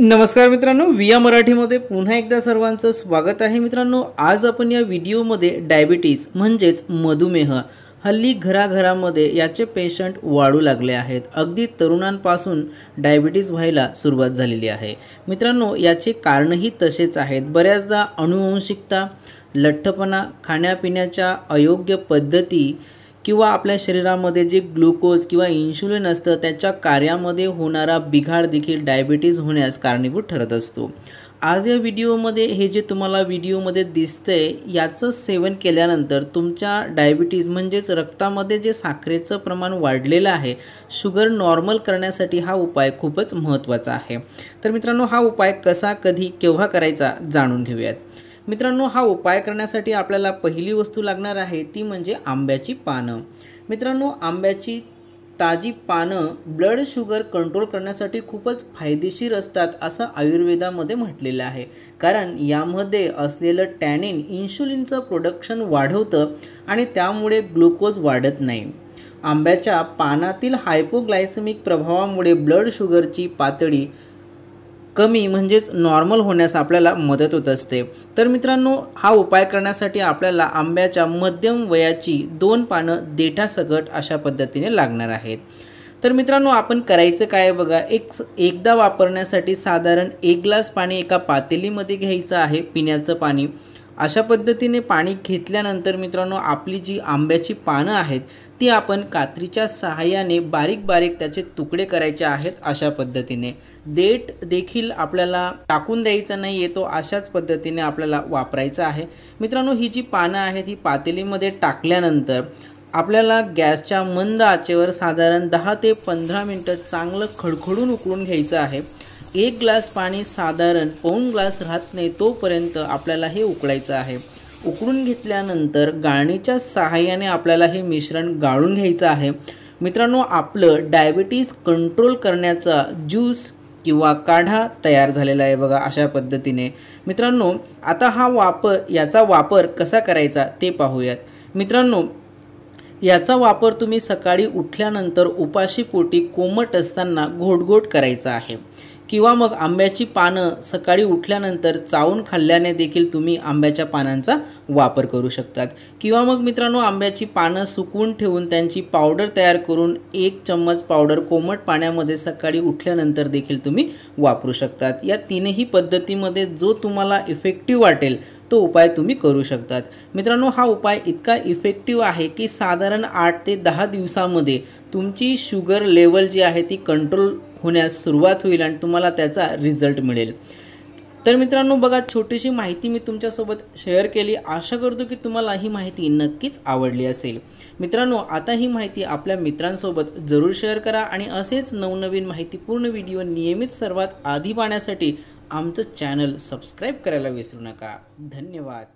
नमस्कार मित्रांनो विया मराठीमध्ये पुन्हा एकदा सर्वांचं स्वागत आहे मित्रांनो आज आपण या व्हिडिओमध्ये डायबिटीज म्हणजेच मधुमेह हल्ली घराघरामध्ये याचे पेशंट वाढू लागले आहेत अगदी तरुणांपासून डायबिटीज व्हायला सुरुवात झालेली आहे मित्रांनो याचे कारणही तसेच आहेत बऱ्याचदा अनुवंशिकता लठ्ठपणा खाण्यापिण्याच्या अयोग्य पद्धती किंवा आपल्या शरीरामध्ये जे ग्लुकोज किंवा इन्शुलिन असतं त्याच्या कार्यामध्ये होणारा बिघाड देखील डायबिटीज होण्यास कारणीभूत ठरत असतो आज या व्हिडिओमध्ये हे जे तुम्हाला व्हिडिओमध्ये दिसतंय याचं सेवन केल्यानंतर तुमच्या डायबिटीज म्हणजेच रक्तामध्ये जे साखरेचं प्रमाण वाढलेलं आहे शुगर नॉर्मल करण्यासाठी हा उपाय खूपच महत्त्वाचा आहे तर मित्रांनो हा उपाय कसा कधी केव्हा करायचा जाणून घेऊयात मित्रांनो हा उपाय करण्यासाठी आपल्याला पहिली वस्तू लागणार आहे ती म्हणजे आंब्याची पानं मित्रांनो आंब्याची ताजी पानं ब्लड शुगर कंट्रोल करण्यासाठी खूपच फायदेशीर असतात असं आयुर्वेदामध्ये म्हटलेलं आहे कारण यामध्ये असलेलं टॅनिन इन्शुलिनचं प्रोडक्शन वाढवतं आणि त्यामुळे ग्लुकोज वाढत नाही आंब्याच्या पानातील हायपोग्लायसेमिक प्रभावामुळे ब्लड शुगरची पातळी कमी म्हणजेच नॉर्मल होण्यास आपल्याला मदत होत असते तर मित्रांनो हा उपाय करण्यासाठी आपल्याला आंब्याच्या मध्यम वयाची दोन पानं देठासकट अशा पद्धतीने लागणार आहेत तर मित्रांनो आपण करायचं काय बघा एक एकदा वापरण्यासाठी साधारण एक ग्लास पाणी एका पातेलीमध्ये घ्यायचं आहे पिण्याचं पाणी अशा पद्धतीने पाणी घेतल्यानंतर मित्रांनो आपली जी आंब्याची पानं आहेत ती आपण कात्रीच्या सहाय्याने बारीक बारीक त्याचे तुकडे करायचे आहेत अशा पद्धतीने देठ देखील आपल्याला टाकून द्यायचा नाही येतो तो अशाच पद्धतीने आपल्याला वापरायचा आहे मित्रांनो ही जी पानं आहेत ही पातेलीमध्ये टाकल्यानंतर आपल्याला गॅसच्या मंद आचेवर साधारण दहा ते पंधरा मिनटं चांगलं खडखडून उकळून घ्यायचं आहे एक ग्लास पाणी साधारण पाऊण ग्लास राहत नाही तोपर्यंत आपल्याला हे उकळायचं आहे उकळून घेतल्यानंतर गाळणीच्या सहाय्याने आपल्याला हे मिश्रण गाळून घ्यायचं आहे मित्रांनो आपलं डायबिटीज कंट्रोल करण्याचा ज्यूस किंवा काढा तयार झालेला आहे बघा अशा पद्धतीने मित्रांनो आता हा वापर याचा वापर कसा करायचा ते पाहूयात मित्रांनो याचा वापर तुम्ही सकाळी उठल्यानंतर उपाशीपोटी कोमट असताना घोटघोट करायचा आहे किंवा मग आंब्याची पानं सकाळी उठल्यानंतर चावून खाल्ल्याने देखील तुम्ही आंब्याच्या पानांचा वापर करू शकतात किंवा मग मित्रांनो आंब्याची पानं सुकवून ठेवून त्यांची पावडर तयार करून एक चम्मच पावडर कोमट पाण्यामध्ये सकाळी उठल्यानंतर देखील तुम्ही वापरू शकतात या तीनही पद्धतीमध्ये जो तुम्हाला इफेक्टिव्ह वाटेल तो उपाय तुम्ही करू शकतात मित्रांनो हा उपाय इतका इफेक्टिव्ह आहे की साधारण आठ ते दहा दिवसामध्ये तुमची शुगर लेवल जी आहे ती कंट्रोल होण्यास सुरुवात होईल आणि तुम्हाला त्याचा रिझल्ट मिळेल तर मित्रांनो बघा छोटीशी माहिती मी तुमच्यासोबत शेअर केली आशा करतो की तुम्हाला ही माहिती नक्कीच आवडली असेल मित्रांनो आता ही माहिती आपल्या मित्रांसोबत जरूर शेअर करा आणि असेच नवनवीन माहितीपूर्ण व्हिडिओ नियमित सर्वात आधी पाहण्यासाठी आमचं चॅनल सबस्क्राईब करायला विसरू नका धन्यवाद